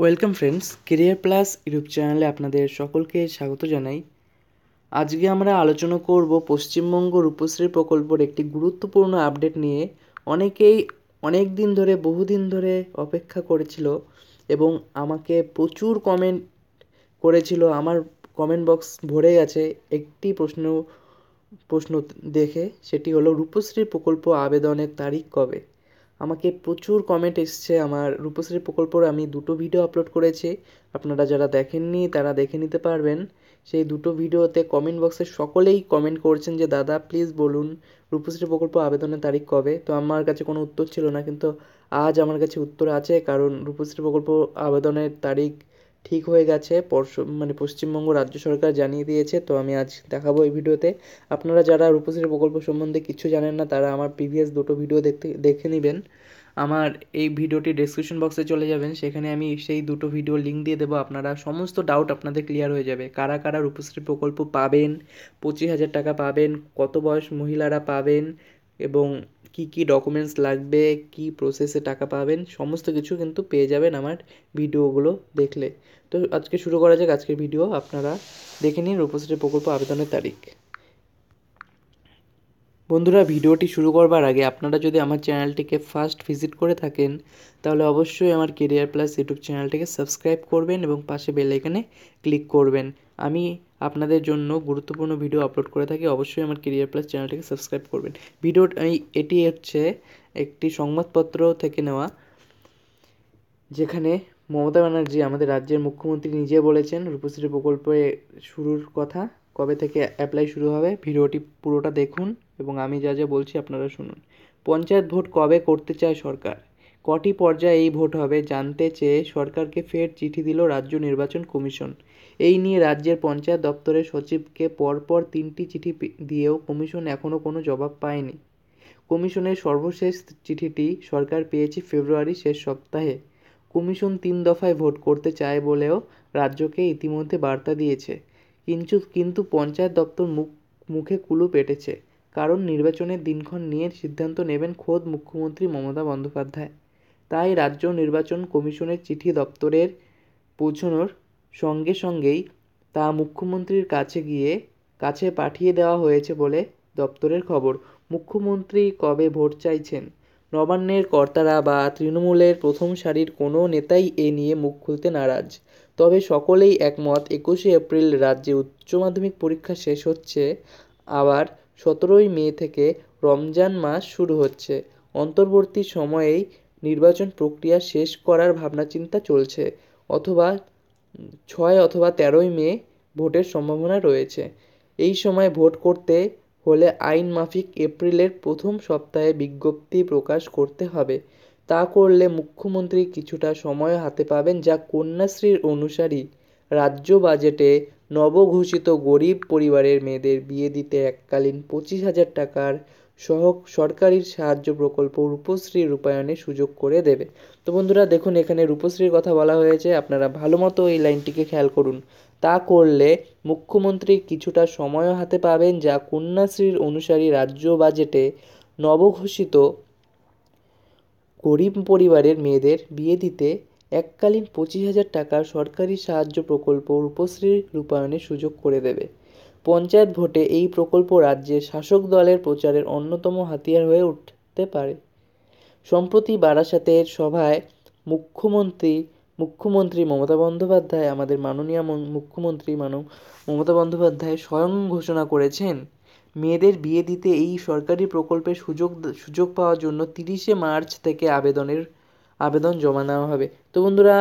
welcome friends career plus YouTube চ্যানেলে আপনাদের সকলকে স্বাগত জানাই আজকে আমরা আলোচনা করব পশ্চিমবঙ্গ রূপশ্রী প্রকল্পের একটি গুরুত্বপূর্ণ আপডেট নিয়ে অনেকেই অনেক দিন ধরে বহুদিন ধরে অপেক্ষা করেছিল এবং আমাকে প্রচুর কমেন্ট করেছিল আমার কমেন্ট বক্স ভরে গেছে একটি প্রশ্ন প্রশ্ন দেখে সেটি হলো রূপশ্রী প্রকল্প আবেদনের তারিখ কবে আমাকে প্রচুর কমেন্ট এসছে আমার রূপশ্রী প্রকল্পর আমি দুটো ভিডিও আপলোড করেছি আপনারা যারা দেখেননি তারা দেখে নিতে পারবেন সেই দুটো ভিডিওতে কমেন্ট বক্সে সকলেই কমেন্ট করছেন যে দাদা প্লিজ বলুন রূপশ্রী প্রকল্প আবেদনের তারিখ কবে তো আমার কাছে কোনো উত্তর ছিল না কিন্তু আজ আমার কাছে উত্তর আছে কারণ রূপশ্রী প্রকল্প আবেদনের তারিখ ঠিক হয়ে গেছে পরশু মানে পশ্চিমবঙ্গ রাজ্য সরকার জানিয়ে দিয়েছে তো আমি আজ দেখাবো এই ভিডিওতে আপনারা যারা রূপশ্রী প্রকল্প সম্বন্ধে কিছু জানেন না তারা আমার প্রিভিয়াস দুটো ভিডিও দেখতে দেখে নেবেন আমার এই ভিডিওটি ডেসক্রিপশন বক্সে চলে যাবেন সেখানে আমি সেই দুটো ভিডিও লিঙ্ক দিয়ে দেবো আপনারা সমস্ত ডাউট আপনাদের ক্লিয়ার হয়ে যাবে কারা কারা রূপশ্রী প্রকল্প পাবেন পঁচিশ হাজার টাকা পাবেন কত বয়স মহিলারা পাবেন এবং কি কি ডকুমেন্টস লাগবে কি প্রসেসে টাকা পাবেন সমস্ত কিছু কিন্তু পেয়ে যাবেন আমার ভিডিওগুলো দেখলে তো আজকে শুরু করা যাক আজকের ভিডিও আপনারা দেখে নিন রূপশ্রী প্রকল্প আবেদনের তারিখ বন্ধুরা ভিডিওটি শুরু করবার আগে আপনারা যদি আমার চ্যানেলটিকে ফার্স্ট ভিজিট করে থাকেন তাহলে অবশ্যই আমার কেরিয়ার প্লাস ইউটিউব চ্যানেলটিকে সাবস্ক্রাইব করবেন এবং পাশে বেলাইকানে ক্লিক করবেন আমি আপনাদের জন্য গুরুত্বপূর্ণ ভিডিও আপলোড করে থাকি অবশ্যই আমার কেরিয়ার প্লাস চ্যানেলটিকে সাবস্ক্রাইব করবেন ভিডিও এটি হচ্ছে একটি সংবাদপত্র থেকে নেওয়া যেখানে মমতা ব্যানার্জি আমাদের রাজ্যের মুখ্যমন্ত্রী নিজে বলেছেন রূপশ্রী প্রকল্পে শুরুর কথা কবে থেকে অ্যাপ্লাই শুরু হবে ভিডিওটি পুরোটা দেখুন এবং আমি যা যা বলছি আপনারা শুনুন পঞ্চায়েত ভোট কবে করতে চায় সরকার কটি পর্যায়ে এই ভোট হবে জানতে চেয়ে সরকারকে ফের চিঠি দিল রাজ্য নির্বাচন কমিশন এই নিয়ে রাজ্যের পঞ্চায়েত দপ্তরের সচিবকে পরপর তিনটি চিঠি দিয়েও কমিশন এখনও কোনো জবাব পায়নি কমিশনের সর্বশেষ চিঠিটি সরকার পেয়েছে ফেব্রুয়ারির শেষ সপ্তাহে কমিশন তিন দফায় ভোট করতে চায় বলেও রাজ্যকে ইতিমধ্যে বার্তা দিয়েছে কিন্তু কিন্তু পঞ্চায়েত দপ্তর মুখ মুখে কুলু পেটেছে কারণ নির্বাচনের দিনক্ষণ নিয়ে সিদ্ধান্ত নেবেন খোদ মুখ্যমন্ত্রী মমতা বন্দ্যোপাধ্যায় তাই রাজ্য নির্বাচন কমিশনের চিঠি দপ্তরের পৌঁছানোর সঙ্গে সঙ্গেই তা মুখ্যমন্ত্রীর কাছে গিয়ে কাছে পাঠিয়ে দেওয়া হয়েছে বলে দপ্তরের খবর মুখ্যমন্ত্রী কবে ভোট চাইছেন নবান্নের কর্তারা বা তৃণমূলের প্রথম সারির কোনো নেতাই এ নিয়ে মুখ খুলতে নারাজ তবে সকলেই একমত একুশে এপ্রিল রাজ্যে উচ্চ মাধ্যমিক পরীক্ষা শেষ হচ্ছে আবার সতেরোই মে থেকে রমজান মাস শুরু হচ্ছে অন্তর্বর্তী সময়েই নির্বাচন প্রক্রিয়া শেষ করার ভাবনাচিন্তা চলছে অথবা ছয় অথবা তেরোই মে ভোটের সম্ভাবনা রয়েছে এই সময় ভোট করতে হলে আইন মাফিক এপ্রিলের প্রথম সপ্তাহে বিজ্ঞপ্তি প্রকাশ করতে হবে তা করলে মুখ্যমন্ত্রী কিছুটা সময় হাতে পাবেন যা কন্যাশ্রীর অনুসারী রাজ্য বাজেটে নবঘোষিত গরিব পরিবারের মেয়েদের বিয়ে দিতে এককালীন পঁচিশ হাজার টাকার সহ সরকারি সাহায্য প্রকল্প রূপশ্রী রূপায়ণে সুযোগ করে দেবে তো বন্ধুরা দেখুন এখানে রূপশ্রীর কথা বলা হয়েছে আপনারা ভালো মতো এই লাইনটিকে খেয়াল করুন তা করলে মুখ্যমন্ত্রী কিছুটা সময় হাতে পাবেন যা কন্যাশ্রীর অনুসারী রাজ্য বাজেটে নবঘোষিত গরিব পরিবারের মেয়েদের বিয়ে দিতে এককালীন পঁচিশ হাজার টাকা সরকারি সাহায্য প্রকল্প রূপশ্রী রূপায়ণের সুযোগ করে দেবে পঞ্চায়েত ভোটে এই প্রকল্প রাজ্যের শাসক দলের প্রচারের অন্যতম হাতিয়ার হয়ে উঠতে পারে সম্প্রতি বারাসাতের সভায় মুখ্যমন্ত্রী মুখ্যমন্ত্রী মমতা বন্দ্যোপাধ্যায় আমাদের মাননীয় মুখ্যমন্ত্রী মানব মমতা বন্দ্যোপাধ্যায় স্বয়ং ঘোষণা করেছেন মেয়েদের বিয়ে দিতে এই সরকারি প্রকল্পের সুযোগ সুযোগ পাওয়ার জন্য তিরিশে মার্চ থেকে আবেদনের আবেদন জমা নেওয়া হবে তো বন্ধুরা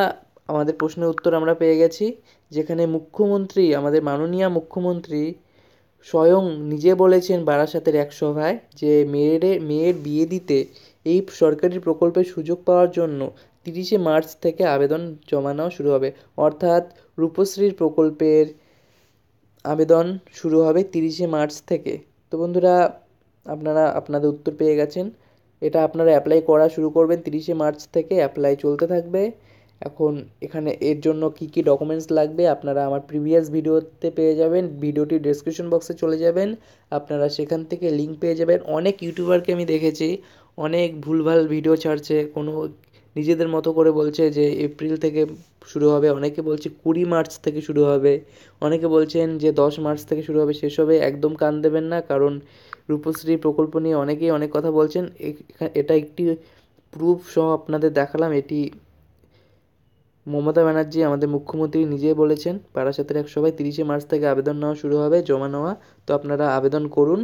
আমাদের প্রশ্নের উত্তর আমরা পেয়ে গেছি যেখানে মুখ্যমন্ত্রী আমাদের মাননীয়া মুখ্যমন্ত্রী স্বয়ং নিজে বলেছেন বারাসাতের এক সভায় যে মেয়েরে মেয়ের বিয়ে দিতে এই সরকারি প্রকল্পের সুযোগ পাওয়ার জন্য তিরিশে মার্চ থেকে আবেদন জমা নেওয়া শুরু হবে অর্থাৎ রূপশ্রীর প্রকল্পের আবেদন শুরু হবে তিরিশে মার্চ থেকে তো বন্ধুরা আপনারা আপনাদের উত্তর পেয়ে গেছেন এটা আপনারা অ্যাপ্লাই করা শুরু করবেন তিরিশে মার্চ থেকে অ্যাপ্লাই চলতে থাকবে এখন এখানে এর জন্য কি কি ডকুমেন্টস লাগবে আপনারা আমার প্রিভিয়াস ভিডিওতে পেয়ে যাবেন ভিডিওটি ডেসক্রিপশন বক্সে চলে যাবেন আপনারা সেখান থেকে লিঙ্ক পেয়ে যাবেন অনেক ইউটিউবারকে আমি দেখেছি অনেক ভুলভাল ভিডিও ছাড়ছে কোনো নিজেদের মতো করে বলছে যে এপ্রিল থেকে শুরু হবে অনেকে বলছে কুড়ি মার্চ থেকে শুরু হবে অনেকে বলছেন যে দশ মার্চ থেকে শুরু হবে সেসবে একদম কান দেবেন না কারণ রূপশ্রী প্রকল্প নিয়ে অনেকেই অনেক কথা বলছেন এটা একটি প্রুফ সহ আপনাদের দেখালাম এটি মমতা ব্যানার্জি আমাদের মুখ্যমন্ত্রী নিজে বলেছেন বারাসাতের এক সভায় তিরিশে মার্চ থেকে আবেদন নেওয়া শুরু হবে জমা নেওয়া তো আপনারা আবেদন করুন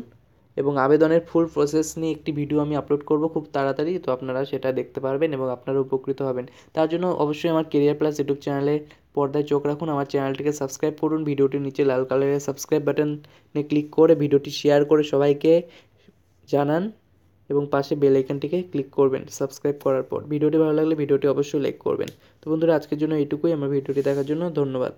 এবং আবেদনের ফুল প্রসেস নিয়ে একটি ভিডিও আমি আপলোড করব খুব তাড়াতাড়ি তো আপনারা সেটা দেখতে পারবেন এবং আপনারা উপকৃত হবেন তার জন্য অবশ্যই আমার কেরিয়ার প্লাস ইউটিউব চ্যানেলে পর্দায় চোখ রাখুন আমার চ্যানেলটিকে সাবস্ক্রাইব করুন ভিডিওটির নিচে লাল কালারের সাবস্ক্রাইব বাটনে ক্লিক করে ভিডিওটি শেয়ার করে সবাইকে জানান এবং পাশে বেল আইকনটিকে ক্লিক করবেন সাবস্ক্রাইব করার পর ভিডিওটি ভালো লাগলে ভিডিওটি অবশ্যই লাইক করবেন তো বন্ধুরা আজকের জন্য এইটুকুই আমার ভিডিওটি দেখার জন্য ধন্যবাদ